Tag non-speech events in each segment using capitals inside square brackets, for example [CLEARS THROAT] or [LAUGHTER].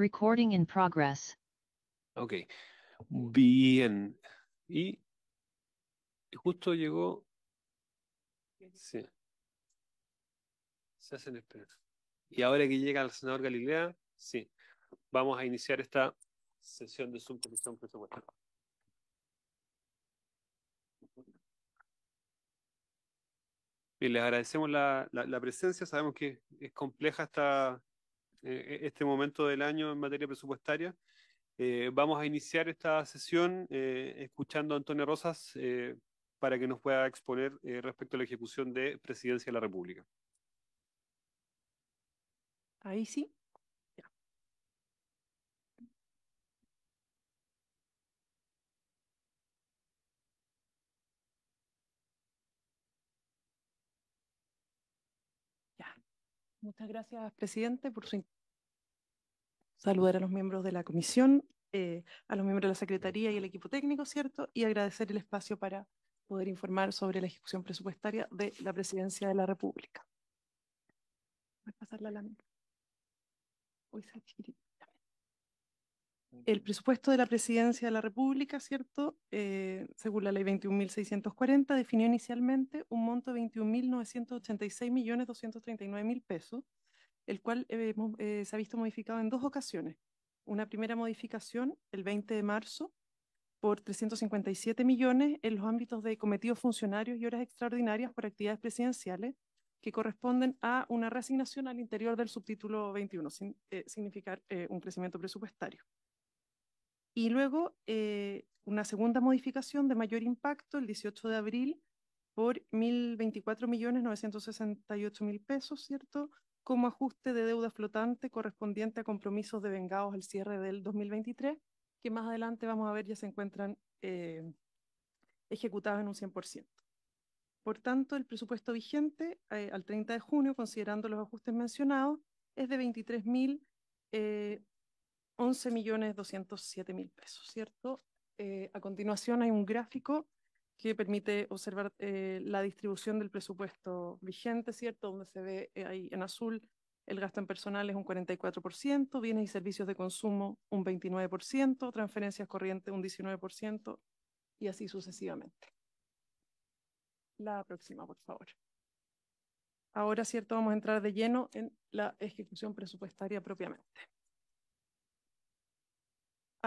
Recording in progress. Ok. Bien. Y justo llegó. Sí. Se hacen esperar. Y ahora que llega el senador Galilea, sí. Vamos a iniciar esta sesión de subcomisión presupuestaria. Bien, Y les agradecemos la, la, presencia. Sabemos que es compleja esta, eh, este momento del año en materia presupuestaria. Eh, vamos a iniciar esta sesión eh, escuchando a Antonio Rosas para que nos pueda exponer respecto a la ejecución de Presidencia de la República. Ahí sí. Muchas gracias, presidente, por su saludar a los miembros de la comisión, eh, a los miembros de la Secretaría y el equipo técnico, ¿cierto? Y agradecer el espacio para poder informar sobre la ejecución presupuestaria de la Presidencia de la República. Voy a la lámina? Hoy se el presupuesto de la Presidencia de la República, ¿cierto? Eh, según la ley 21.640, definió inicialmente un monto de 21.986.239.000 pesos, el cual eh, eh, se ha visto modificado en dos ocasiones. Una primera modificación, el 20 de marzo, por 357 millones en los ámbitos de cometidos funcionarios y horas extraordinarias por actividades presidenciales, que corresponden a una reasignación al interior del subtítulo 21, sin significar un crecimiento presupuestario. Y luego eh, una segunda modificación de mayor impacto el 18 de abril por 1.024.968.000 pesos, ¿cierto? Como ajuste de deuda flotante correspondiente a compromisos devengados al cierre del 2023, que más adelante vamos a ver ya se encuentran eh, ejecutados en un 100%. Por tanto, el presupuesto vigente eh, al 30 de junio, considerando los ajustes mencionados, es de 23.000. Eh, 11.207.000 millones mil pesos, ¿cierto? Eh, a continuación hay un gráfico que permite observar eh, la distribución del presupuesto vigente, ¿cierto? Donde se ve eh, ahí en azul el gasto en personal es un 44%, bienes y servicios de consumo un 29%, transferencias corrientes un 19% y así sucesivamente. La próxima, por favor. Ahora, ¿cierto? Vamos a entrar de lleno en la ejecución presupuestaria propiamente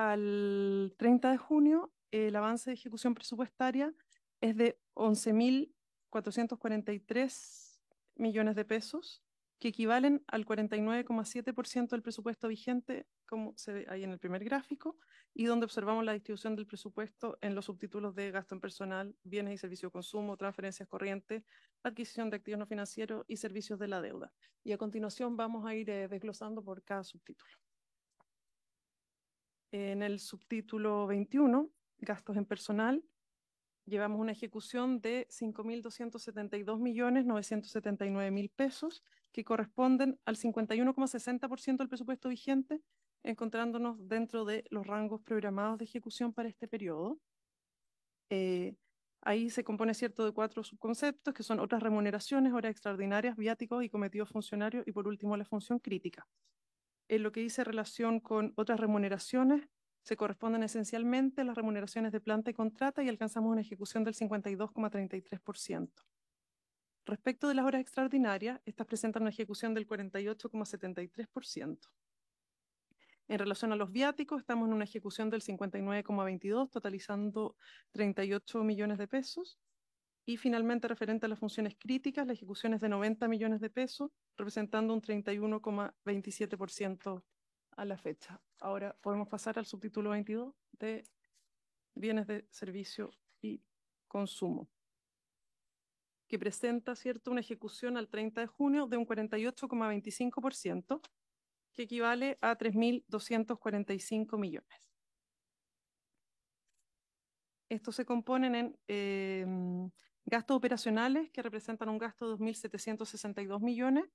al 30 de junio, el avance de ejecución presupuestaria es de 11.443 millones de pesos, que equivalen al 49,7% del presupuesto vigente, como se ve ahí en el primer gráfico, y donde observamos la distribución del presupuesto en los subtítulos de gasto en personal, bienes y servicios de consumo, transferencias corrientes, adquisición de activos no financieros y servicios de la deuda. Y a continuación vamos a ir eh, desglosando por cada subtítulo. En el subtítulo 21, gastos en personal, llevamos una ejecución de 5.272.979.000 pesos, que corresponden al 51,60% del presupuesto vigente, encontrándonos dentro de los rangos programados de ejecución para este periodo. Eh, ahí se compone cierto de cuatro subconceptos, que son otras remuneraciones, horas extraordinarias, viáticos y cometidos funcionarios, y por último la función crítica en eh, lo que dice relación con otras remuneraciones, se corresponden esencialmente las remuneraciones de planta y contrata y alcanzamos una ejecución del 52,33%. Respecto de las horas extraordinarias, estas presentan una ejecución del 48,73%. En relación a los viáticos, estamos en una ejecución del 59,22, totalizando 38 millones de pesos. Y finalmente, referente a las funciones críticas, la ejecución es de 90 millones de pesos, representando un 31,27% a la fecha. Ahora podemos pasar al subtítulo 22 de bienes de servicio y consumo, que presenta ¿cierto? una ejecución al 30 de junio de un 48,25%, que equivale a 3.245 millones. Estos se componen en eh, Gastos operacionales que representan un gasto de 2.762 millones,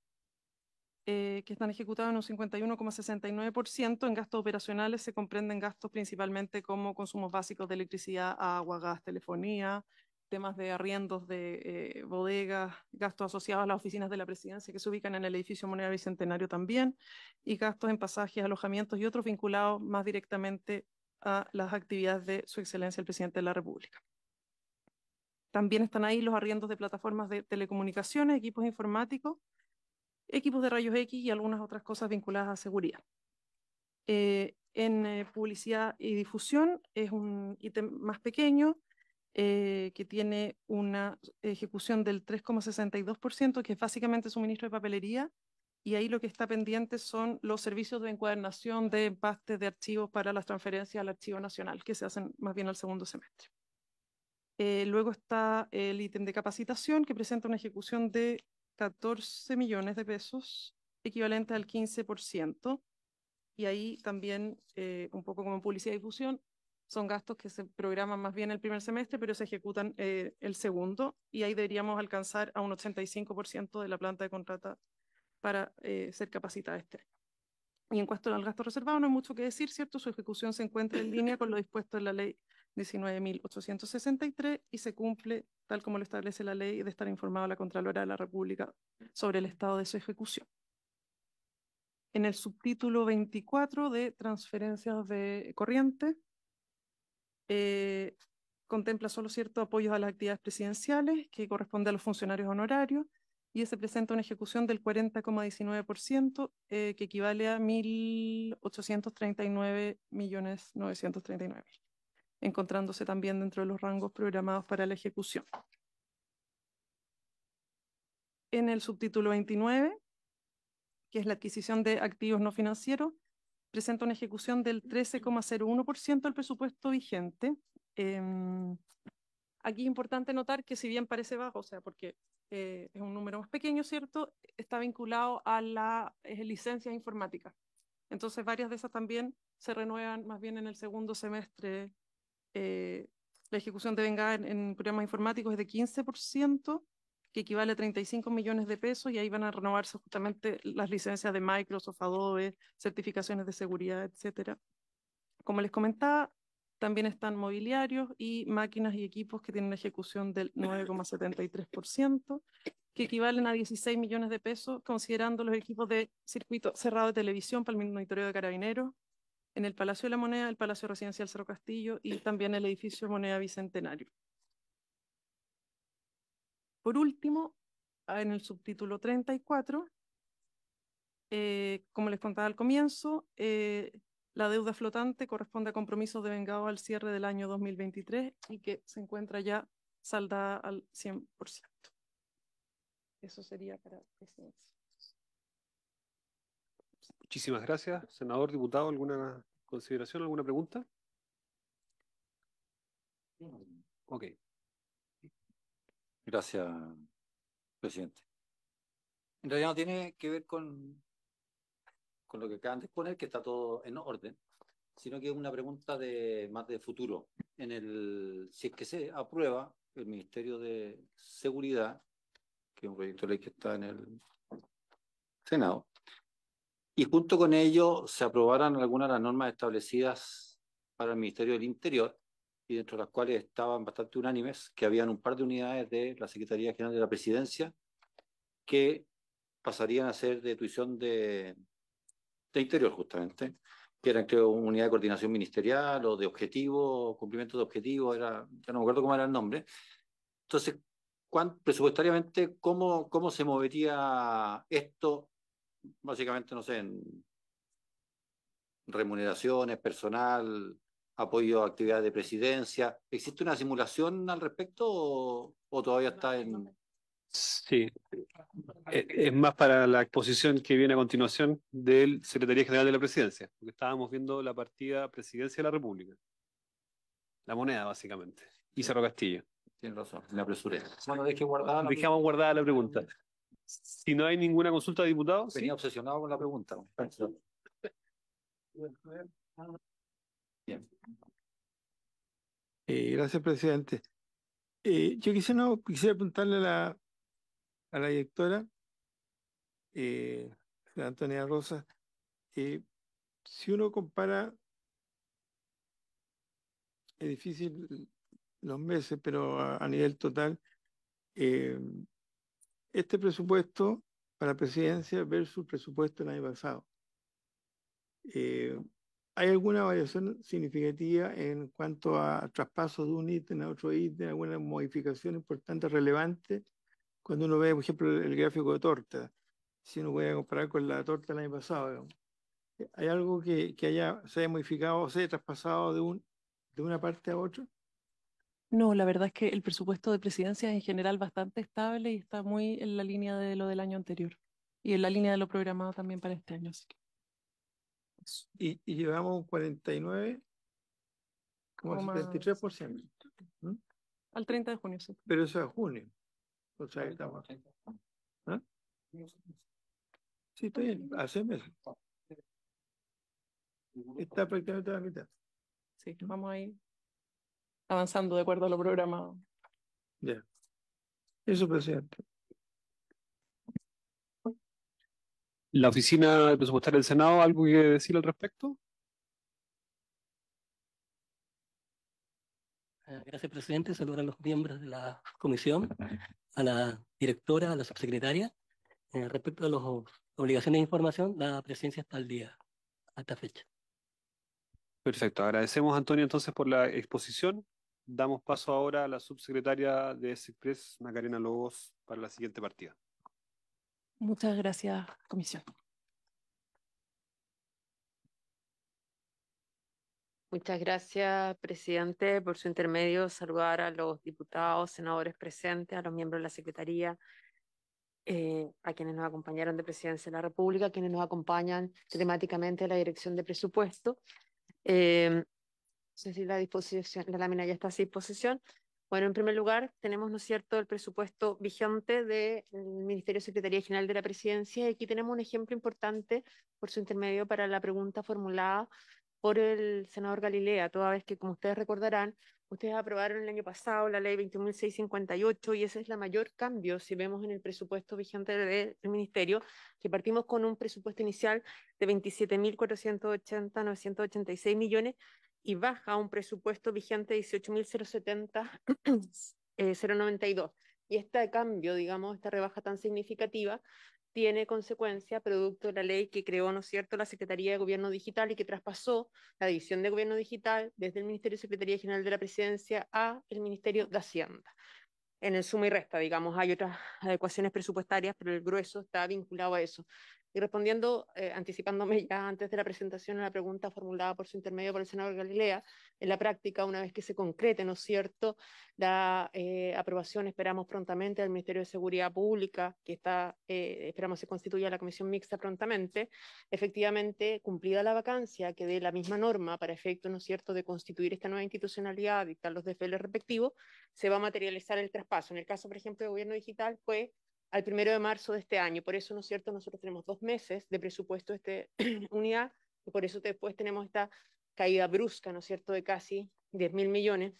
eh, que están ejecutados en un 51,69%. En gastos operacionales se comprenden gastos principalmente como consumos básicos de electricidad, agua, gas, telefonía, temas de arriendos de eh, bodegas, gastos asociados a las oficinas de la presidencia que se ubican en el edificio Moneda Bicentenario también, y gastos en pasajes, alojamientos y otros vinculados más directamente a las actividades de su excelencia el presidente de la República. También están ahí los arriendos de plataformas de telecomunicaciones, equipos informáticos, equipos de rayos X y algunas otras cosas vinculadas a seguridad. Eh, en eh, publicidad y difusión es un ítem más pequeño eh, que tiene una ejecución del 3,62%, que es básicamente suministro de papelería, y ahí lo que está pendiente son los servicios de encuadernación de empastes de archivos para las transferencias al Archivo Nacional, que se hacen más bien al segundo semestre. Eh, luego está el ítem de capacitación que presenta una ejecución de 14 millones de pesos, equivalente al 15%. Y ahí también, eh, un poco como en publicidad y difusión, son gastos que se programan más bien el primer semestre, pero se ejecutan eh, el segundo. Y ahí deberíamos alcanzar a un 85% de la planta de contrata para ser capacitada este Y en cuanto al gasto reservado, no hay mucho que decir, ¿cierto? Su ejecución se encuentra en línea con lo dispuesto en la ley 19.863 y se cumple, tal como lo establece la ley, de estar informado a la Contralora de la República sobre el estado de su ejecución. En el subtítulo 24 de transferencias de corriente, eh, contempla solo cierto apoyos a las actividades presidenciales que corresponde a los funcionarios honorarios y se presenta una ejecución del 40,19% eh, que equivale a 1.839.939.000 encontrándose también dentro de los rangos programados para la ejecución. En el subtítulo 29, que es la adquisición de activos no financieros, presenta una ejecución del 13,01% del presupuesto vigente. Em, aquí es importante notar que si bien parece bajo, o sea, porque eh, es un número más pequeño, ¿cierto? Está vinculado a las licencia licencias informáticas. Entonces, varias de esas también se renuevan más bien en el segundo semestre eh, la ejecución de venga en, programas informáticos es de 15%, que equivale a 35 millones de pesos, y ahí van a renovarse justamente las licencias de Microsoft, Adobe, certificaciones de seguridad, etc. Como les comentaba, también están mobiliarios y máquinas y equipos que tienen una ejecución del 9,73%, que equivalen a 16 millones de pesos, considerando los equipos de circuito cerrado de televisión para el monitoreo de carabineros, en el Palacio de la Moneda, el Palacio Residencial Cerro Castillo y también el edificio Moneda Bicentenario. Por último, ah, en el subtítulo 34, eh, como les contaba al comienzo, eh, la deuda flotante corresponde a compromisos vengado al cierre del año 2023 y que se encuentra ya saldada al 100%. Eso sería para presidencia. Muchísimas gracias, senador, diputado. ¿Alguna consideración, alguna pregunta? Ok. Gracias, presidente. En realidad no tiene que ver con, con lo que acaban de exponer, que está todo en orden, sino que es una pregunta de más de futuro. En el, si es que se aprueba el Ministerio de Seguridad, que es un proyecto de ley que está en el Senado, y junto con ello se aprobarán algunas de las normas establecidas para el Ministerio del Interior y dentro de las cuales estaban bastante unánimes, que habían un par de unidades de la Secretaría General de la Presidencia que pasarían a ser de tuición de, de Interior justamente, que eran creo una unidad de coordinación ministerial o de objetivo, cumplimiento de objetivos, era, ya no me acuerdo cómo era el nombre. Entonces, presupuestariamente, ¿cómo, ¿cómo se movería esto básicamente, no sé, en remuneraciones, personal, apoyo a actividades de presidencia. ¿Existe una simulación al respecto o, todavía está en... Sí, eh, es más para la exposición que viene a continuación del Secretaría General de la Presidencia, porque estábamos viendo la partida Presidencia de la República, la moneda básicamente, y Cerro Castillo. Tienes razón, me apresuré. Bueno, dejé guardada Dejamos guardada la pregunta. Si no hay ninguna consulta de diputados. Venía obsesionado con la pregunta. Eh, gracias, presidente. Eh, yo quisiera, quisiera preguntarle a la, a la directora, eh, Antonia Rosa, si uno compara, es difícil los meses, pero a, a nivel total, este presupuesto para presidencia versus presupuesto del año pasado. Eh, hay alguna variación significativa en cuanto a traspasos de un ítem a otro ítem, alguna modificación importante, relevante. Cuando uno ve, por ejemplo, el gráfico de torta, si uno puede comparar con la torta del año pasado, ¿hay algo que, haya, se modificado o se haya traspasado de, un, de una parte a otra? No, la verdad es que el presupuesto de presidencia es en general bastante estable y está muy en la línea de lo del año anterior y en la línea de lo programado también para este año. Así que Y, y llevamos un 49,73%. Al 30 de junio, sí. Pero eso es junio. O sea, estamos. ¿Ah? Sí, estoy bien hace meses. Está prácticamente a la mitad. Sí, vamos ahí avanzando de acuerdo a lo programado. Ya. Eso, presidente. ¿La oficina de presupuestaria del Senado, algo que decir al respecto? Ah, gracias, presidente. Saludos a los miembros de la comisión, a la directora, a la subsecretaria. Eh, respecto a las obligaciones de información, la presencia está al día, hasta fecha. Perfecto. Agradecemos, Antonio, entonces por la exposición. Damos paso ahora a la subsecretaria de s Macarena Lobos, para la siguiente partida. Muchas gracias, comisión. Muchas gracias, presidente, por su intermedio. Saludar a los diputados, senadores presentes, a los miembros de la Secretaría, eh, a quienes nos acompañaron de Presidencia de la República, a quienes nos acompañan temáticamente de la Dirección de Presupuesto. Eh, decir, la disposición, la lámina ya está a disposición. Bueno, en primer lugar, tenemos, ¿no es cierto?, el presupuesto vigente eh, del Ministerio de Secretaría General de la Presidencia. Y aquí tenemos un ejemplo importante por su intermedio para la pregunta formulada por el senador Galilea, toda vez que, como ustedes recordarán, ustedes aprobaron el año pasado la ley 21.658 y ese es el mayor cambio, si vemos en el presupuesto vigente del Ministerio, que partimos con un presupuesto inicial de 27.480.986 millones y baja un presupuesto vigente de 18.070.092. [CLEARS THROAT] Eh, y este cambio, digamos, esta rebaja tan significativa, tiene consecuencia producto de la ley que creó, ¿no es cierto?, la Secretaría de Gobierno Digital y que traspasó la división de Gobierno Digital desde el Ministerio de Secretaría General de la Presidencia a el Ministerio de Hacienda. En el suma y resta, digamos, hay otras adecuaciones presupuestarias, pero el grueso está vinculado a eso respondiendo, eh, anticipándome ya antes de la presentación a la pregunta formulada por su intermedio por el senador Galilea, en la práctica, una vez que se concrete, ¿no es cierto?, la eh, aprobación, esperamos prontamente, del Ministerio de Seguridad Pública, que está, eh, esperamos se constituya la comisión mixta prontamente, efectivamente, cumplida la vacancia que dé la misma norma para efecto, ¿no es cierto?, de constituir esta nueva institucionalidad, dictar los DFL respectivos, se va a materializar el traspaso. En el caso, por ejemplo, de gobierno digital, fue al primero de marzo de este año. Por eso, ¿no es cierto?, nosotros tenemos dos meses de presupuesto de esta [CLEARS THROAT] unidad y por eso después tenemos esta caída brusca, ¿no es cierto?, de casi 10 mil millones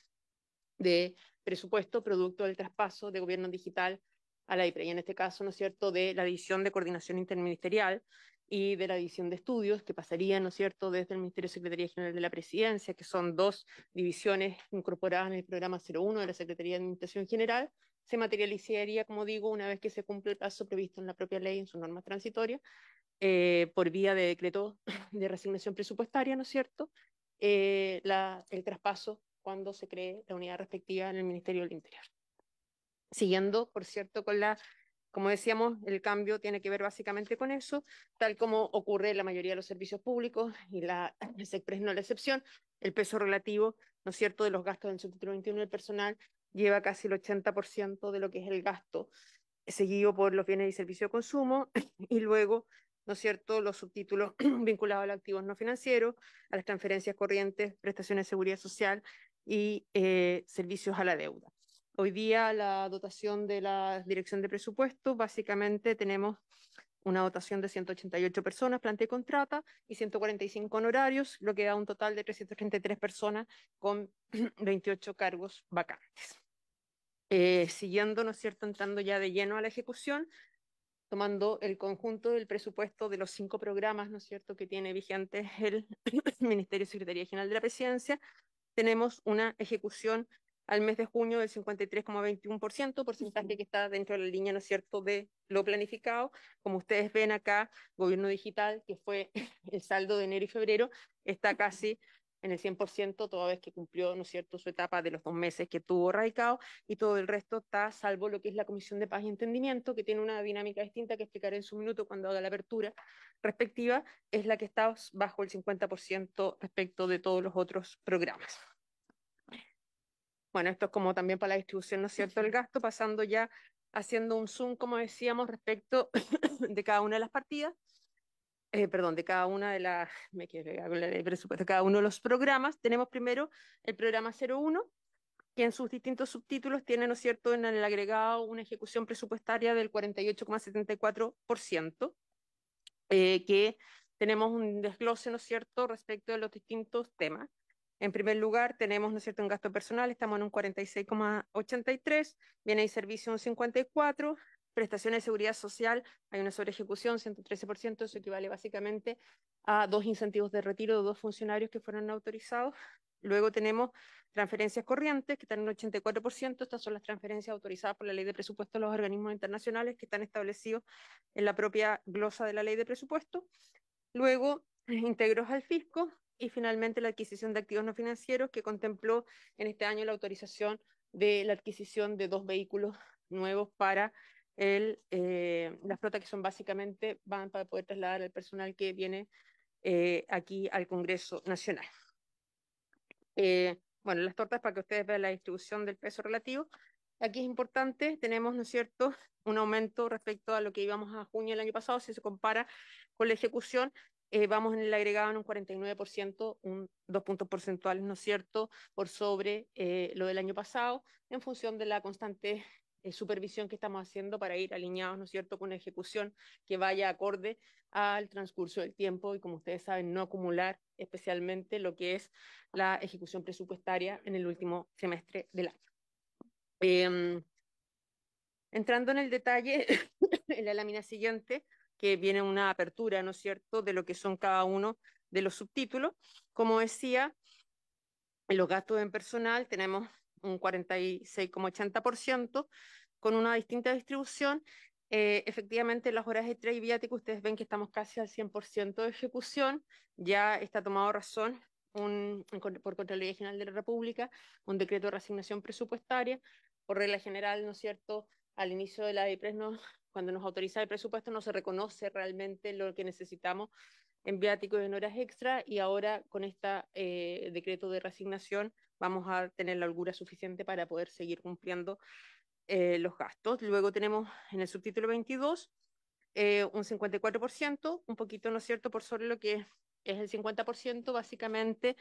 de presupuesto producto del traspaso de gobierno digital a la IPRE, y en este caso, ¿no es cierto?, de la división de coordinación interministerial y de la división de estudios, que pasaría, ¿no es cierto?, desde el Ministerio de Secretaría General de la Presidencia, que son dos divisiones incorporadas en el programa 01 de la Secretaría de Administración General, se materializaría, como digo, una vez que se cumple el paso previsto en la propia ley, en sus normas transitorias, eh, por vía de decreto [LAUGHS] de resignación presupuestaria, ¿no es cierto?, eh, el traspaso cuando se cree la unidad respectiva en el Ministerio del Interior. Siguiendo, por cierto, con la como decíamos, el cambio tiene que ver básicamente con eso, tal como ocurre en la mayoría de los servicios públicos y la [CLEARS THROAT] SECPRES no la excepción, el peso relativo, ¿no es cierto?, de los gastos en su 21 del personal lleva casi el 80% de lo que es el gasto, seguido por los bienes y servicios de consumo, [CLEARS THROAT] y luego, ¿no es cierto?, los subtítulos [CLEARS THROAT] vinculados a los activos no financieros, a las transferencias corrientes, prestaciones de seguridad social y eh, servicios a la deuda. Hoy día la dotación de la Dirección de Presupuesto, básicamente tenemos una dotación de 188 personas, planta y contrata, y 145 honorarios, lo que da un total de 333 personas con 28 [CLEARS THROAT] cargos vacantes. Eh, siguiendo, ¿no es cierto?, entrando ya de lleno a la ejecución, tomando el conjunto del presupuesto de los cinco programas, ¿no es cierto?, que tiene vigentes el [COUGHS] Ministerio y Secretaría General de la Presidencia, tenemos una ejecución al mes de junio del 53,21%, porcentaje que está dentro de la línea, ¿no es cierto?, de lo planificado. Como ustedes ven acá, gobierno digital, que fue [LAUGHS] el saldo de enero y febrero, está casi en el 100% toda vez que cumplió, ¿no es cierto?, su etapa de los dos meses que tuvo radicado y todo el resto está, salvo lo que es la Comisión de Paz y Entendimiento, que tiene una dinámica distinta que explicaré en su minuto cuando haga la apertura respectiva, es la que está bajo el 50% respecto de todos los otros programas. Bueno, esto es como también para la distribución, ¿no es cierto?, el gasto, pasando ya haciendo un zoom, como decíamos, respecto [COUGHS] de cada una de las partidas. Eh, perdón, de cada una de las, [LAUGHS] me cada uno de los programas, tenemos primero el programa 01, que en sus distintos subtítulos tiene, ¿no es cierto?, en el agregado una ejecución presupuestaria del 48,74%, eh, que tenemos un desglose, ¿no es cierto?, respecto de los distintos temas. En primer lugar, tenemos, ¿no es cierto?, un gasto personal, estamos en un 46,83, bienes y servicio un 54, prestaciones de seguridad social, hay una sobreejecución, 113%, eso equivale básicamente a dos incentivos de retiro de dos funcionarios que fueron autorizados. Luego tenemos transferencias corrientes, que están en 84%, estas son las transferencias autorizadas por la ley de presupuesto de los organismos internacionales, que están establecidos en la propia glosa de la ley de presupuesto. Luego, integros al fisco, y finalmente la adquisición de activos no financieros que contempló en este año la autorización de la adquisición de dos vehículos nuevos para el, eh, las flotas que son básicamente van para poder trasladar al personal que viene eh, aquí al Congreso Nacional. Eh, bueno, las tortas para que ustedes vean la distribución del peso relativo. Aquí es importante, tenemos, ¿no es cierto?, un aumento respecto a lo que íbamos a junio del año pasado, si se compara con la ejecución, vamos en el agregado en un 49%, un, dos puntos porcentuales, ¿no es cierto?, por sobre lo del año pasado, en función de la constante eh, supervisión que estamos haciendo para ir alineados, ¿no es cierto?, con la ejecución que vaya acorde al transcurso del tiempo y, como ustedes saben, no acumular especialmente lo que es la ejecución presupuestaria en el último semestre del año. Em, entrando en el detalle, [COUGHS] en la lámina siguiente, que viene una apertura, ¿no es cierto?, de lo que son cada uno de los subtítulos. Como decía, en los gastos en personal tenemos un 46,80%, con una distinta distribución. Eh, efectivamente, las horas extra y viático ustedes ven que estamos casi al 100% de ejecución, ya está tomado razón un, por Contraloría General de la República un decreto de resignación presupuestaria. Por regla general, ¿no es cierto? Al inicio de la IPRES, e no, cuando nos autoriza el presupuesto, no se reconoce realmente lo que necesitamos en viático y en horas extra, y ahora con este eh, decreto de resignación vamos a tener la holgura suficiente para poder seguir cumpliendo eh, los gastos. Luego tenemos en el subtítulo 22 eh, un 54%, un poquito, ¿no es cierto?, por sobre lo que es el 50%, básicamente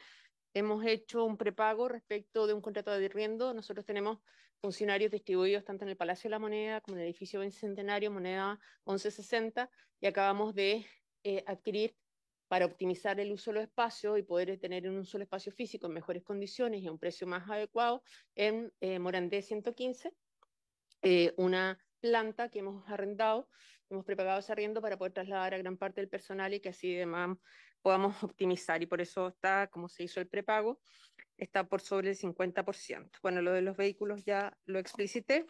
hemos hecho un prepago respecto de un contrato de arriendo. Nosotros tenemos funcionarios distribuidos tanto en el Palacio de la Moneda como en el edificio Bicentenario, Moneda 1160, y acabamos de eh, adquirir para optimizar el uso de los espacios y poder eh, tener en un solo espacio físico en mejores condiciones y a un precio más adecuado en eh, Morandé 115, eh, una planta que hemos arrendado, hemos prepagado ese arriendo para poder trasladar a gran parte del personal y que así podamos optimizar. Y por eso está, como se hizo el prepago, está por sobre el 50%. Bueno, lo de los vehículos ya lo explicité.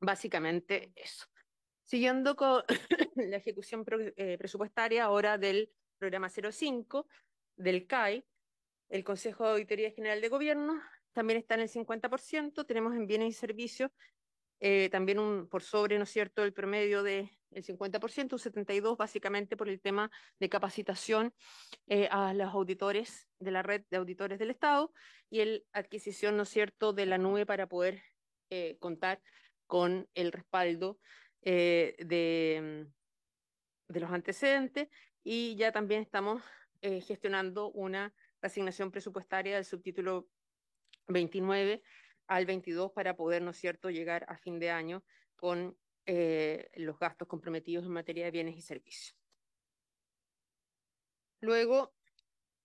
Básicamente eso. Siguiendo con [COUGHS] la ejecución eh, presupuestaria ahora del programa 05 del CAI, el Consejo de Auditoría General de Gobierno también está en el 50%, tenemos en bienes y servicios eh, también un por sobre, ¿no es cierto?, el promedio del de 50%, un 72% básicamente por el tema de capacitación eh, a los auditores de la red de auditores del Estado y el adquisición, ¿no es cierto?, de la nube para poder eh, contar con el respaldo eh, mm, de, los antecedentes y ya también estamos eh, gestionando una asignación presupuestaria del subtítulo 29 al 22 para poder, ¿no cierto?, llegar a fin de año con eh, los gastos comprometidos en materia de bienes y servicios. Luego,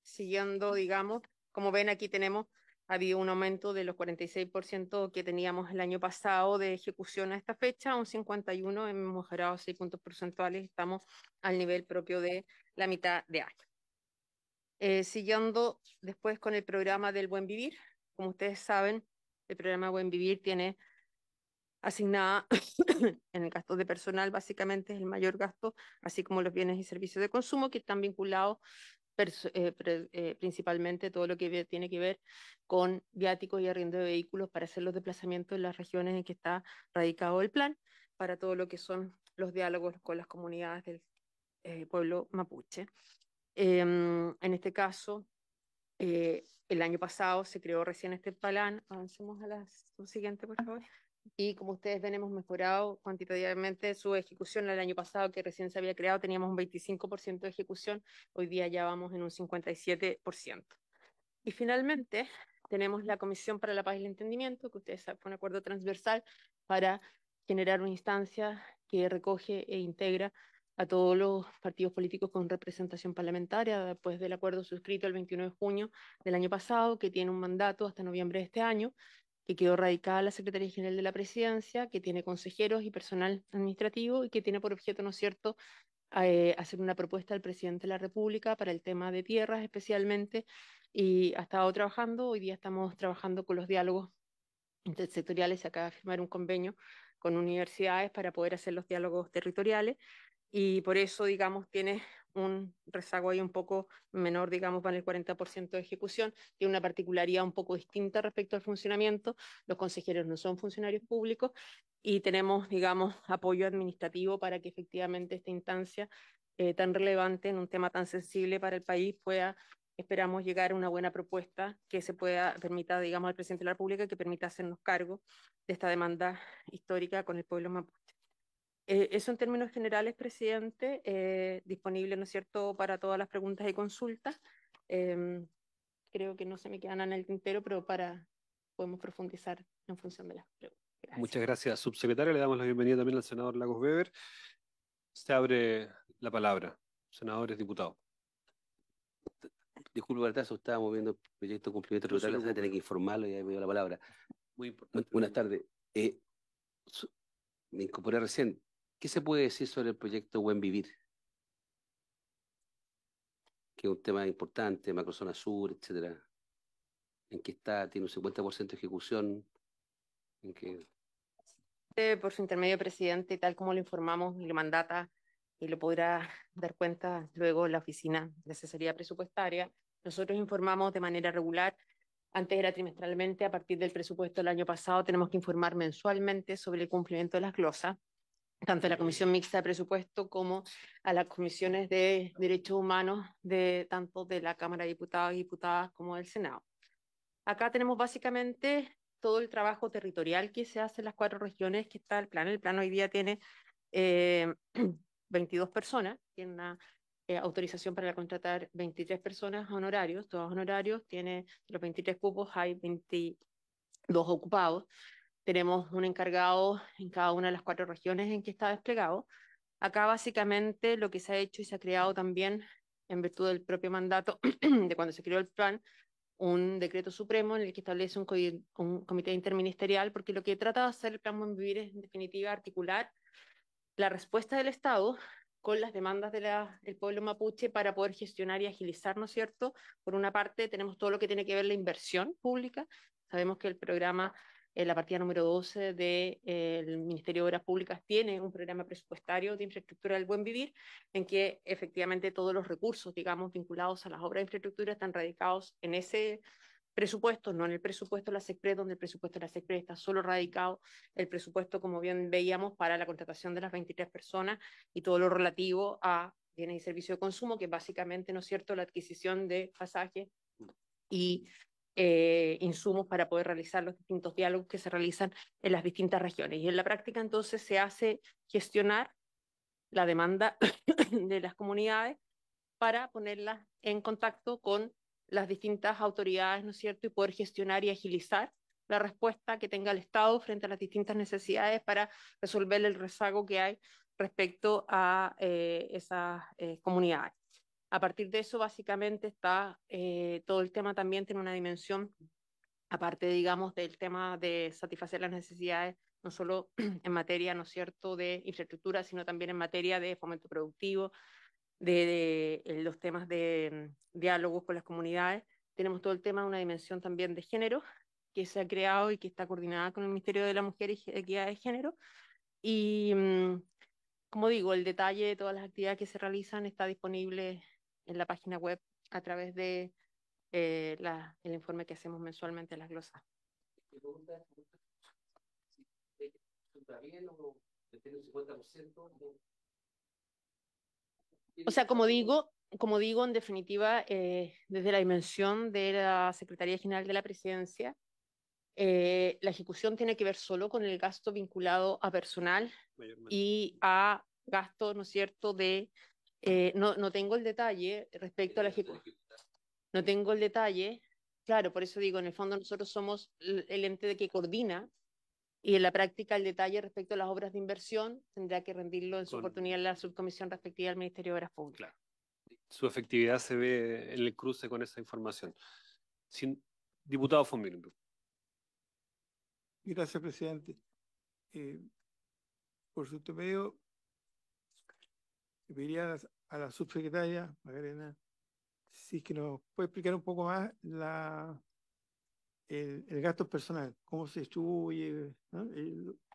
siguiendo, digamos, como ven aquí tenemos ha habido un aumento de los 46% que teníamos el año pasado de ejecución a esta fecha, un 51%, hemos mejorado 6 puntos porcentuales, estamos al nivel propio de la mitad de año. Eh, siguiendo después con el programa del Buen Vivir, como ustedes saben, el programa Buen Vivir tiene asignada [COUGHS] en el gasto de personal, básicamente es el mayor gasto, así como los bienes y servicios de consumo que están vinculados eh, eh, principalmente todo lo que tiene que ver con viáticos y arriendo de vehículos para hacer los desplazamientos en las regiones en que está radicado el plan, para todo lo que son los diálogos con las comunidades del eh, pueblo mapuche. Em, en este caso, eh, el año pasado se creó recién este plan, avancemos a la siguiente, por favor y como ustedes ven hemos mejorado cuantitativamente su ejecución. El año pasado que recién se había creado teníamos un 25% de ejecución, hoy día ya vamos en un 57%. Y finalmente tenemos la Comisión para la Paz y el Entendimiento, que ustedes saben, fue un acuerdo transversal para generar una instancia que recoge e integra a todos los partidos políticos con representación parlamentaria después del acuerdo suscrito el 21 de junio del año pasado, que tiene un mandato hasta noviembre de este año, que quedó radicada la Secretaría General de la Presidencia, que tiene consejeros y personal administrativo y que tiene por objeto, ¿no es cierto?, ah, eh, hacer una propuesta al presidente de la República para el tema de tierras especialmente y ha estado trabajando, hoy día estamos trabajando con los diálogos intersectoriales, se acaba de firmar un convenio con universidades para poder hacer los diálogos territoriales y por eso, digamos, tiene un rezago ahí un poco menor, digamos, van el 40% de ejecución, tiene una particularidad un poco distinta respecto al funcionamiento, los consejeros no son funcionarios públicos y tenemos, digamos, apoyo administrativo para que efectivamente esta instancia eh, tan relevante en un tema tan sensible para el país pueda esperamos llegar a una buena propuesta que se pueda permita, digamos, al presidente de la República que permita hacernos cargo de esta demanda histórica con el pueblo mapuche. Eh, eso en términos generales, presidente, eh, disponible, ¿no es cierto?, para todas las preguntas y consultas. Em, creo que no se me quedan en el tintero, pero para podemos profundizar en función de las preguntas. Muchas gracias, subsecretaria. Le damos la bienvenida también al senador Lagos Weber. Se abre la palabra. Senadores, diputados. Disculpe, Bartazo, estaba moviendo el proyecto de cumplimiento tributario, a tener que informarlo y ahí me dio la palabra. Muy importante. Buenas tardes. Eh, me incorporé recién ¿Qué se puede decir sobre el proyecto Buen Vivir? Que es un tema importante, macrozona sur, etcétera. ¿En qué está? ¿Tiene un 50% de ejecución? ¿En eh, Por su intermedio, presidente, tal como lo informamos y lo mandata, y lo podrá [LAUGHS] dar cuenta luego la oficina de asesoría presupuestaria, nosotros informamos de manera regular antes era trimestralmente, a partir del presupuesto del año pasado tenemos que informar mensualmente sobre el cumplimiento de las glosas tanto a la Comisión Mixta de Presupuesto como a las comisiones de derechos humanos de tanto de la Cámara de Diputados y Diputadas como del Senado. Acá tenemos básicamente todo el trabajo territorial que se hace en las cuatro regiones que está el plan. El plan hoy día tiene 22 eh, [CLEARS THROAT] personas, tiene una eh, autorización para contratar 23 personas honorarios, todos honorarios, tiene los 23 cupos, hay 22 ocupados tenemos un encargado en cada una de las cuatro regiones en que está desplegado. Acá básicamente lo que se ha hecho y se ha creado también en virtud del propio mandato [CLEARS THROAT] de cuando se creó el plan, un decreto supremo en el que establece un, comité interministerial, porque lo que trata de hacer el Plan Buen Vivir es, en definitiva, articular la respuesta del Estado con las demandas del pueblo mapuche para poder gestionar y agilizar, ¿no es cierto? Por una parte, tenemos todo lo que tiene que ver la inversión pública. Sabemos que el programa eh, la partida número 12 del de, eh, Ministerio de Obras Públicas tiene un programa presupuestario de infraestructura del buen vivir, en que efectivamente todos los recursos, digamos, vinculados a las obras de infraestructura están radicados en ese presupuesto, no en el presupuesto de la SECPRE, donde el presupuesto de la SECPRE está solo radicado, el presupuesto, como bien veíamos, para la contratación de las 23 personas y todo lo relativo a bienes y servicios de consumo, que básicamente, ¿no es cierto?, la adquisición de pasajes y eh, insumos para poder realizar los distintos diálogos que se realizan en las distintas regiones. Y en la práctica entonces se hace gestionar la demanda [COUGHS] de las comunidades para ponerlas en contacto con las distintas autoridades, ¿no es cierto?, y poder gestionar y agilizar la respuesta que tenga el Estado frente a las distintas necesidades para resolver el rezago que hay respecto a eh, esas eh, comunidades. A partir de eso, básicamente, está eh, todo el tema también tiene una dimensión, aparte, digamos, del tema de satisfacer las necesidades, no solo [CLEARS THROAT] en materia, ¿no es cierto?, de infraestructura, sino también en materia de fomento productivo, de, los temas de mm, diálogos con las comunidades. Tenemos todo el tema una dimensión también de género, que se ha creado y que está coordinada con el Ministerio de la Mujer y Equidad de Género. Y, mm, como digo, el detalle de todas las actividades que se realizan está disponible en la página web a través de eh, la, el informe que hacemos mensualmente en las glosas. O sea, como digo, como digo, en definitiva, eh, desde la dimensión de la Secretaría General de la Presidencia, eh, la ejecución tiene que ver solo con el gasto vinculado a personal y a gasto, ¿no es cierto?, de eh, no, no tengo el detalle respecto a la eh, ejecución. No tengo el detalle. Claro, por eso digo, en el fondo nosotros somos el ente que coordina y en la práctica el detalle respecto a las obras de inversión tendrá que rendirlo en su oportunidad la subcomisión respectiva al Ministerio de Obras Públicas. Claro. Su efectividad se ve en el cruce con esa información. Diputado fomil Gracias, presidente. Eh, por su veo le pediría a la subsecretaria Magdalena, si es que nos puede explicar un poco más el, gasto personal, cómo se distribuye.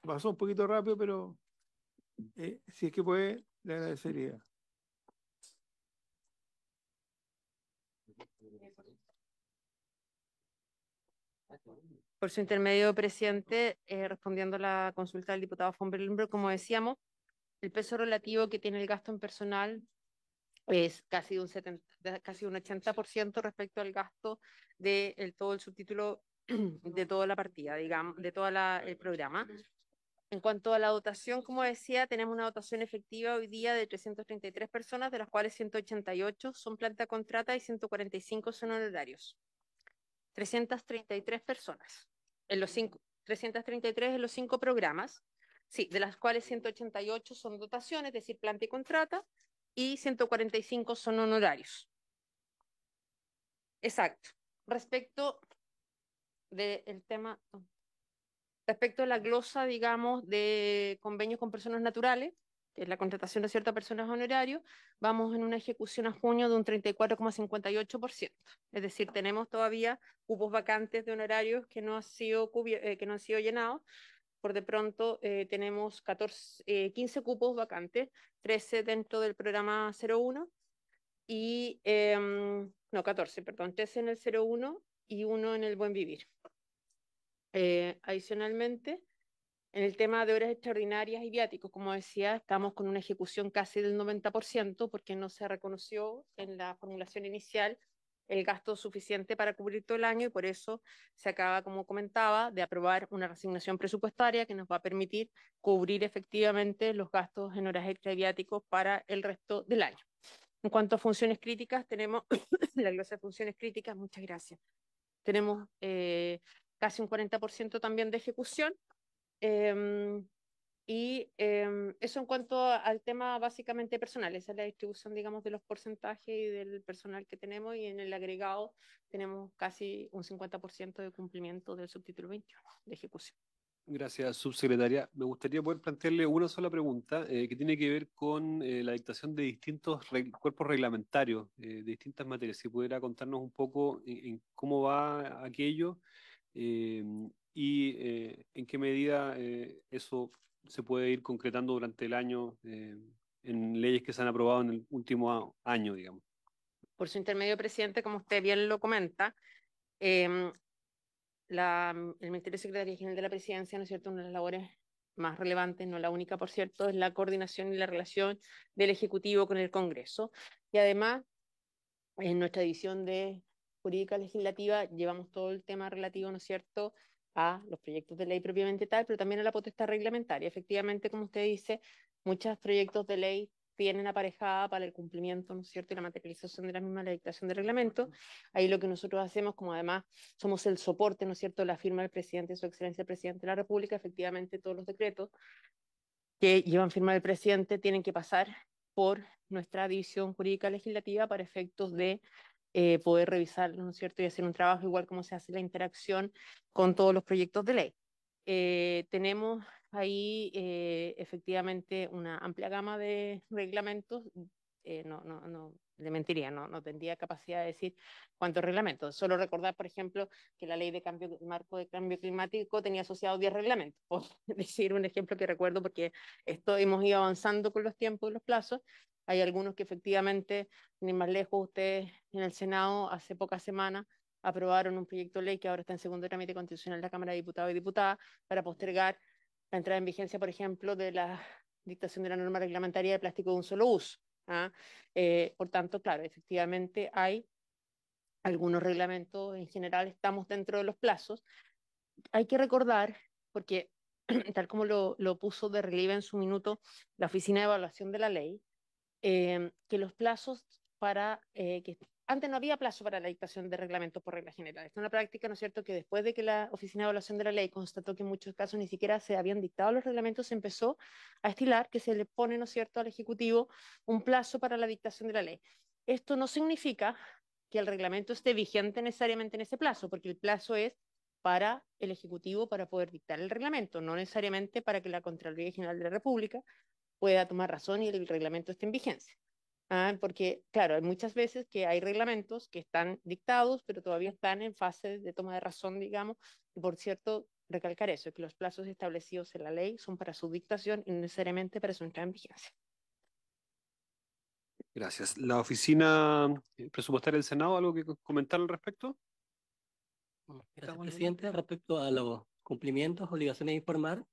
Pasó un poquito rápido, pero eh, si es que puede, le agradecería. Por su intermedio, presidente, eh, respondiendo a la consulta del diputado von como decíamos, el peso relativo que tiene el gasto en personal es casi un, 80% respecto al gasto de todo el subtítulo [CLEARS THROAT] de toda la partida, digamos, de todo el programa. En cuanto a la dotación, como decía, tenemos una dotación efectiva hoy día de 333 personas, de las cuales 188 son planta contrata y 145 son honorarios. 333 personas en los 333 en los cinco programas, sí, de las cuales 188 son dotaciones, es decir, planta y contrata, y 145 son honorarios. Exacto. Respecto del de tema, respecto a la glosa, digamos, de convenios con personas naturales, que es la contratación de ciertas personas honorarios, vamos en una ejecución a junio de un 34,58%. Es decir, tenemos todavía cupos vacantes de honorarios que no ha sido, eh, que no han sido llenados, por de pronto eh, tenemos 14, 15 eh, cupos vacantes, 13 dentro del programa 01 y, em, no, 14, perdón, 13 en el 01 y uno en el Buen Vivir. Eh, adicionalmente, en el tema de horas extraordinarias y viáticos, como decía, estamos con una ejecución casi del 90% porque no se reconoció en la formulación inicial el gasto suficiente para cubrir todo el año y por eso se acaba, como comentaba, de aprobar una resignación presupuestaria que nos va a permitir cubrir efectivamente los gastos en horas extra para el resto del año. En cuanto a funciones críticas, tenemos [COUGHS] la clase de funciones críticas, muchas gracias. Tenemos eh, casi un 40% también de ejecución. Em, y em, eso en cuanto al tema básicamente personal, esa es la distribución, digamos, de los porcentajes y del personal que tenemos y en el agregado tenemos casi un 50% de cumplimiento del subtítulo 21 de ejecución. Gracias, subsecretaria. Me gustaría poder plantearle una sola pregunta eh, que tiene que ver con eh, la dictación de distintos cuerpos reglamentarios eh, de distintas materias. Si pudiera contarnos un poco en, cómo va aquello em, y en qué medida eso se puede ir concretando durante el año eh, en leyes que se han aprobado en el último año, digamos. Por su intermedio, presidente, como usted bien lo comenta, em, el Ministerio de Secretaría General de la Presidencia, ¿no es cierto?, una de las labores más relevantes, no la única, por cierto, es la coordinación y la relación del Ejecutivo con el Congreso. Y además, en nuestra división de jurídica legislativa llevamos todo el tema relativo, ¿no es cierto?, a los proyectos de ley propiamente tal, pero también a la potestad reglamentaria. Efectivamente, como usted dice, muchos proyectos de ley tienen aparejada para el cumplimiento, ¿no es cierto?, y la materialización de la misma la dictación de reglamento. Ahí lo que nosotros hacemos, como además somos el soporte, ¿no es cierto?, la firma del presidente, su excelencia el presidente de la República, efectivamente todos los decretos que llevan firma del presidente tienen que pasar por nuestra división jurídica legislativa para efectos de eh, poder revisar, ¿no es cierto? Y hacer un trabajo igual como se hace la interacción con todos los proyectos de ley. Eh, tenemos ahí eh, efectivamente una amplia gama de reglamentos. no, le mentiría, no, no tendría capacidad de decir cuántos reglamentos. Solo recordar, por ejemplo, que la ley de cambio, marco de cambio climático tenía asociado 10 reglamentos, [LAUGHS] por decir un ejemplo que recuerdo porque esto hemos ido avanzando con los tiempos y los plazos, hay algunos que efectivamente, ni más lejos, ustedes en el Senado hace pocas semanas aprobaron un proyecto de ley que ahora está en segundo trámite constitucional de la Cámara de Diputados y Diputadas para postergar la entrada en vigencia, por ejemplo, de la dictación de la norma reglamentaria de plástico de un solo uso. ¿ah? Eh, por tanto, claro, efectivamente hay algunos reglamentos en general, estamos dentro de los plazos. Hay que recordar, porque [CLEARS THROAT] tal como lo puso de relieve en su minuto la Oficina de Evaluación de la Ley, Em, que los plazos para eh, que antes no había plazo para la dictación de reglamentos por regla general. Esta es una práctica, ¿no es cierto?, que después de que la Oficina de Evaluación de la Ley constató que en muchos casos ni siquiera se habían dictado los reglamentos, se empezó a estilar que se le pone, ¿no es cierto?, al Ejecutivo un plazo para la dictación de la ley. Esto no significa que el reglamento esté vigente necesariamente en ese plazo, porque el plazo es para el Ejecutivo para poder dictar el reglamento, no necesariamente para que la Contraloría General de la República pueda tomar razón y el reglamento esté en vigencia. ¿ah? porque, claro, hay muchas veces que hay reglamentos que están dictados, pero todavía están en fase de toma de razón, digamos. Y por cierto, recalcar eso, que los plazos establecidos en la ley son para su dictación y no necesariamente para su entrada en vigencia. Gracias. ¿La oficina eh, presupuestaria del Senado, algo que comentar al respecto? Gracias, presidente. Respecto a los cumplimientos, obligaciones de informar,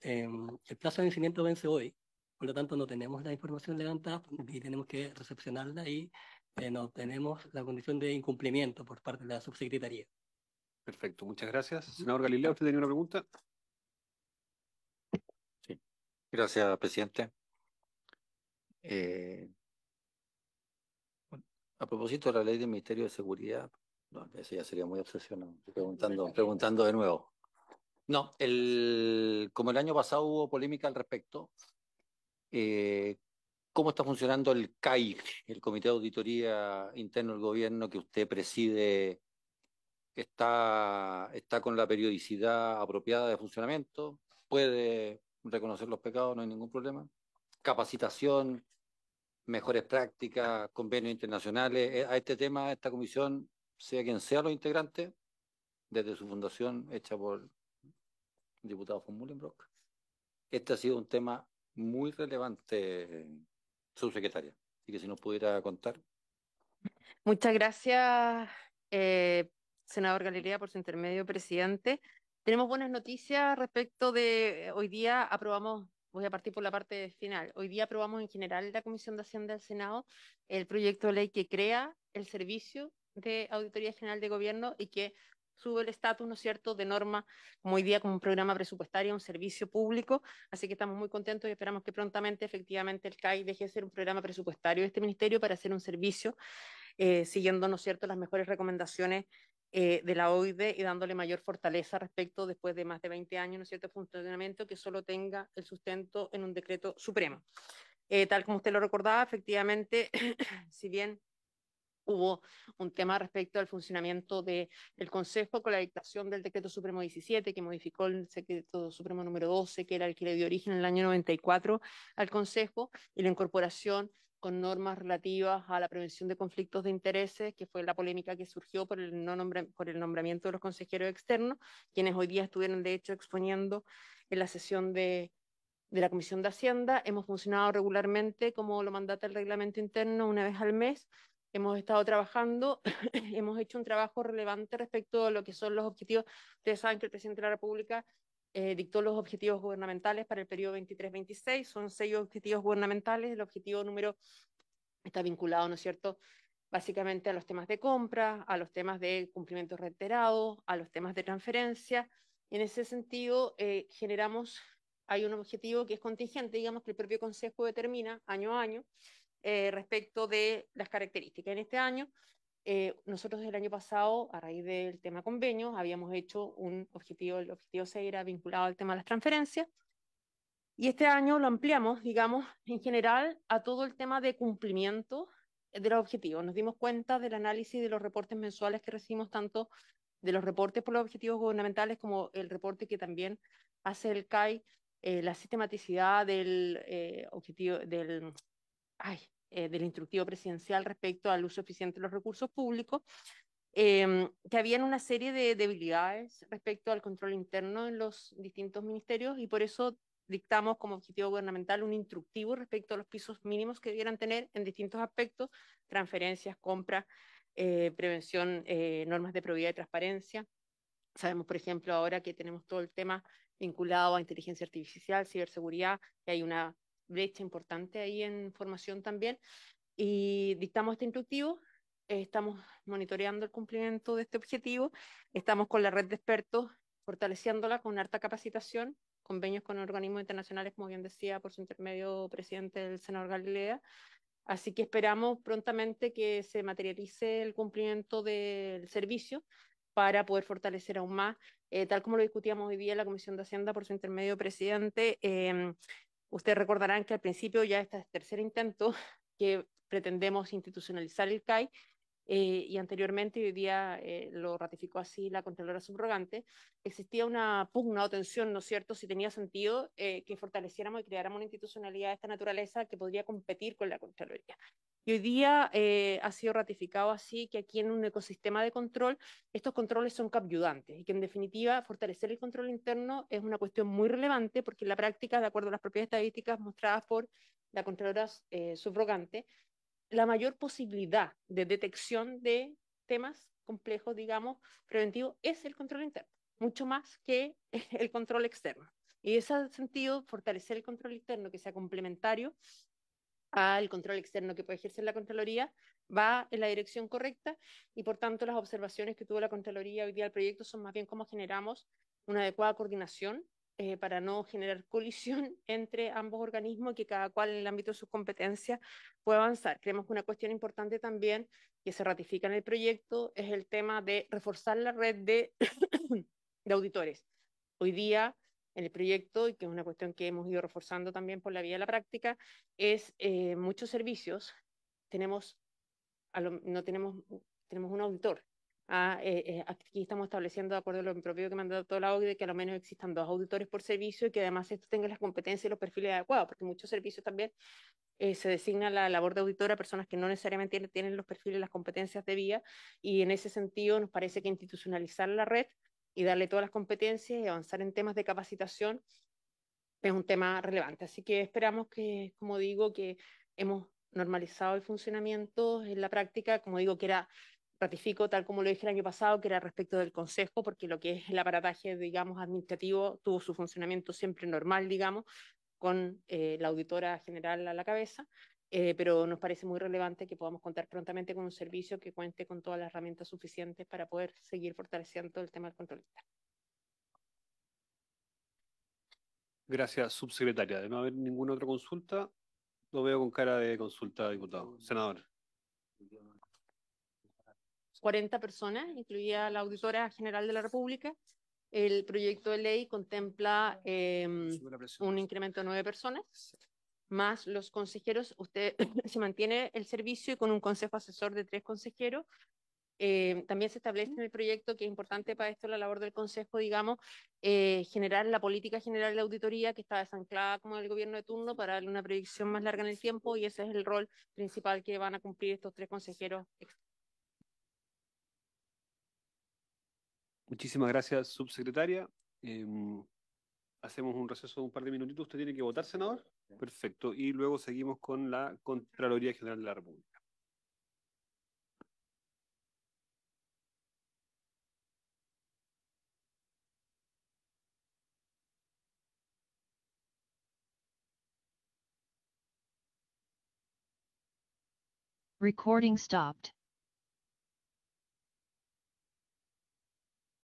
em, el plazo de vencimiento vence hoy, por lo tanto, no tenemos la información levantada y tenemos que recepcionarla y eh, no tenemos la condición de incumplimiento por parte de la subsecretaría. Perfecto, muchas gracias. Senador Galileo, ¿usted tenía una pregunta? Sí, gracias, presidente. Eh, a propósito de la ley del Ministerio de Seguridad, no, eso ya sería muy obsesionado, preguntando, preguntando de nuevo. No, el, como el año pasado hubo polémica al respecto, eh, cómo está funcionando el CAIG, el Comité de Auditoría Interno del Gobierno que usted preside, está, está con la periodicidad apropiada de funcionamiento, puede reconocer los pecados, no hay ningún problema. Capacitación, mejores prácticas, convenios internacionales. Eh, a este tema, a esta comisión, sea quien sea los integrantes, desde su fundación hecha por el diputado von Mullenbrock, este ha sido un tema muy relevante, subsecretaria. y que si nos pudiera contar. Muchas gracias, eh, senador Galería, por su intermedio, presidente. Tenemos buenas noticias respecto de hoy día aprobamos, voy a partir por la parte final, hoy día aprobamos en general la Comisión de Hacienda del Senado el proyecto de ley que crea el servicio de Auditoría General de Gobierno y que sube el estatus, ¿no es cierto?, de norma, como hoy día, como un programa presupuestario, un servicio público. Así que estamos muy contentos y esperamos que prontamente, efectivamente, el CAI deje de ser un programa presupuestario de este ministerio para hacer un servicio, eh, siguiendo, ¿no es cierto?, las mejores recomendaciones eh, de la OIDE y dándole mayor fortaleza respecto, después de más de 20 años, ¿no es cierto?, funcionamiento que solo tenga el sustento en un decreto supremo. Eh, tal como usted lo recordaba, efectivamente, [CLEARS THROAT] si bien hubo un tema respecto al funcionamiento de, del Consejo con la dictación del Decreto Supremo 17, que modificó el Decreto Supremo número 12, que era el que le dio origen en el año 94 al Consejo, y la incorporación con normas relativas a la prevención de conflictos de intereses, que fue la polémica que surgió por el, no por el nombramiento de los consejeros externos, quienes hoy día estuvieron, de hecho, exponiendo en la sesión de, de la Comisión de Hacienda. Hemos funcionado regularmente como lo mandata el reglamento interno una vez al mes hemos estado trabajando, [LAUGHS] hemos hecho un trabajo relevante respecto a lo que son los objetivos. Ustedes saben que el presidente de la República eh, dictó los objetivos gubernamentales para el periodo 23-26, son seis objetivos gubernamentales, el objetivo número está vinculado, ¿no es cierto?, básicamente a los temas de compra, a los temas de cumplimiento reiterado, a los temas de transferencia. En ese sentido, eh, generamos, hay un objetivo que es contingente, digamos, que el propio Consejo determina año a año, eh, respecto de las características. En este año, eh, nosotros el año pasado, a raíz del tema convenio, habíamos hecho un objetivo, el objetivo 6 era vinculado al tema de las transferencias, y este año lo ampliamos, digamos, en general a todo el tema de cumplimiento de los objetivos. Nos dimos cuenta del análisis de los reportes mensuales que recibimos, tanto de los reportes por los objetivos gubernamentales como el reporte que también hace el CAI, eh, la sistematicidad del objetivo, del, ay, eh, del instructivo presidencial respecto al uso eficiente de los recursos públicos, em, que habían una serie de debilidades respecto al control interno en los distintos ministerios y por eso dictamos como objetivo gubernamental un instructivo respecto a los pisos mínimos que debieran tener en distintos aspectos, transferencias, compras, eh, prevención, eh, normas de probidad y transparencia. Sabemos, por ejemplo, ahora que tenemos todo el tema vinculado a inteligencia artificial, ciberseguridad, que hay una brecha importante ahí en formación también. Y dictamos este instructivo, estamos monitoreando el cumplimiento de este objetivo, estamos con la red de expertos fortaleciéndola con harta capacitación, convenios con organismos internacionales, como bien decía por su intermedio presidente del senador Galilea. Así que esperamos prontamente que se materialice el cumplimiento del servicio para poder fortalecer aún más. Eh, tal como lo discutíamos hoy día en la Comisión de Hacienda por su intermedio presidente, eh, Ustedes recordarán que al principio ya este es tercer intento [LAUGHS] que pretendemos institucionalizar el CAI eh, y anteriormente, hoy día eh, lo ratificó así la Contralora Subrogante, existía una pugna o tensión, ¿no es cierto?, si tenía sentido eh, que fortaleciéramos y creáramos una institucionalidad de esta naturaleza que podría competir con la Contraloría. Y hoy día eh, ha sido ratificado así que aquí en un ecosistema de control, estos controles son capyudantes y que en definitiva fortalecer el control interno es una cuestión muy relevante porque en la práctica, de acuerdo a las propias estadísticas mostradas por la controladora eh, Subrogante, la mayor posibilidad de detección de temas complejos, digamos, preventivos, es el control interno, mucho más que [LAUGHS] el control externo. Y en ese sentido, fortalecer el control interno, que sea complementario, al control externo que puede ejercer la Contraloría va en la dirección correcta y por tanto las observaciones que tuvo la Contraloría hoy día al proyecto son más bien cómo generamos una adecuada coordinación eh, para no generar colisión [LAUGHS] entre ambos organismos y que cada cual en el ámbito de sus competencias pueda avanzar. Creemos que una cuestión importante también que se ratifica en el proyecto es el tema de reforzar la red de, [COUGHS] de auditores. Hoy día en el proyecto y que es una cuestión que hemos ido reforzando también por la vía de la práctica, es eh, muchos servicios tenemos, no tenemos, tenemos un auditor. Ah, eh, eh, aquí estamos estableciendo, de acuerdo a lo propio que me dado toda la OCDE, que a lo menos existan dos auditores por servicio y que además esto tenga las competencias y los perfiles adecuados, porque muchos servicios también se designa la labor de auditor a personas que no necesariamente tienen, los perfiles, y las competencias de vía, y en ese sentido nos parece que institucionalizar la red y darle todas las competencias y avanzar en temas de capacitación es un tema relevante. Así que esperamos que, como digo, que hemos normalizado el funcionamiento en la práctica, como digo, que era, ratifico tal como lo dije el año pasado, que era respecto del Consejo, porque lo que es el aparataje, digamos, administrativo tuvo su funcionamiento siempre normal, digamos, con eh, la auditora general a la cabeza, eh, pero nos parece muy relevante que podamos contar prontamente con un servicio que cuente con todas las herramientas suficientes para poder seguir fortaleciendo el tema del control Gracias, subsecretaria. De no haber ninguna otra consulta, lo veo con cara de consulta, diputado. Senador. 40 personas, incluida la auditora general de la República. El proyecto de ley contempla em, un incremento de nueve personas más los consejeros, usted [COUGHS] se mantiene el servicio y con un consejo asesor de tres consejeros. Eh, también se establece en el proyecto que es importante para esto la labor del Consejo, digamos, eh, generar la política general de auditoría que está desanclada como el gobierno de turno para darle una proyección más larga en el tiempo y ese es el rol principal que van a cumplir estos tres consejeros. Muchísimas gracias, subsecretaria. Em, hacemos un receso de un par de minutitos. Usted tiene que votar, senador. Perfecto. Y luego seguimos con la Contraloría General de la República. Recording stopped.